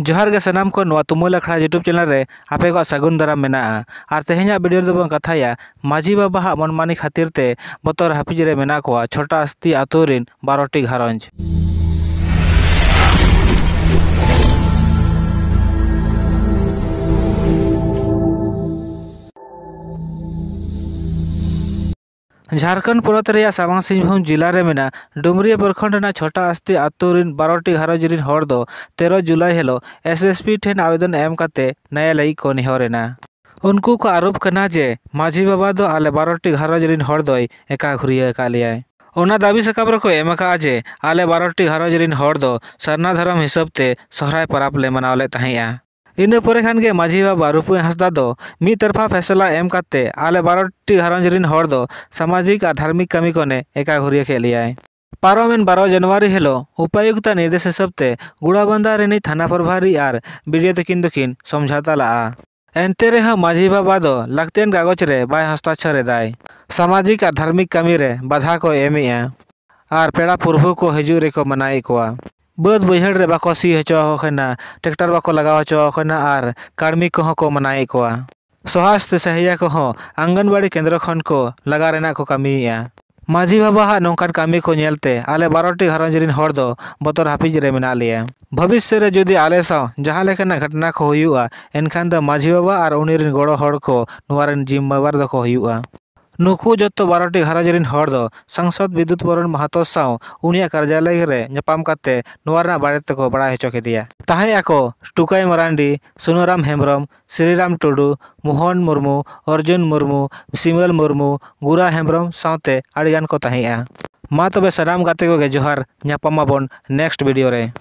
जोहार गे सनाम को नुआ तुमुल अखड़ा यूट्यूब चैनल रे आपे को सगुन दारा मेना आर तेहेना दो कथाया माजी बाबा हा मनमानी खातिर ते बतर हापिज रे छोटा अस्ती आतुरिन बारोटी टी झारखंड पुनत सामांग सिंहभूम जिले में मेना प्रखंड छोटा अस्ती आतुरी बारोटी गारज तेरह जुलाई एस एस पी ठेन आवेदन एम करते न्यायालय को निहरना उनको को आरोप करना जे माझी बाबा दो आले बारोटी गारज रिन एका घूरिए ओना दाबी सकाब रख जे आले बारोटी गारज रिन सरना धर्म हिसाब से सहर पाराब मनावे तहिया इनपरे खान माझी बाबा रूपु हंसदा तो तरफा फैसला एम करते आले बारोटी गारंजरीन हड़ सामाजिक और धार्मिक कमी को एका घूरिया खेल पारमें बारो जानुरी हिलो उपायुक्त निर्देश हिसाबते गुड़ाबंदा रिनी थाना प्रभारी और बीडीओ तक तो दिन समझौता ला एनते माझी बाबा दो लगतियान कागज रे बै हस्ताक्षर एदाय सामाजिक और धार्मिक कमी रे बाधा को एमे और पेड़ा पुरभु को हजू रेक मनाए को बद बहड़े बाको सी हचोखना ट्रेक्टर बाको लगा हचोखना और कर्मी को, को मनाए को सहास्थ सहिया को आंगनबाड़ी केंद्र खन को लगा को कमी माझी बाबा हा नौकान कमी को नलते आले बारोटी गारंज रिन बतर हापिजे मना लिया भविष्य में जुदी आले जहाँ घटना को होना माझी बाबा और उन गोड़ो को जिम्मेवार नुक जो बारोटी घर जेन संसद विद्युत बरण महतो साव कार्यालय रे बारे तक बड़ा हेचो के दिया ताहे एको मरांडी सुनोराम हेमरम श्रीराम टुडू मोहन मुर्मू अर्जुन मुरमु सिमल मुर्मू गुरा हेमरम साते आडीगान को ताहे आ मा तबे सलाम गाते नेक्स्ट वीडियो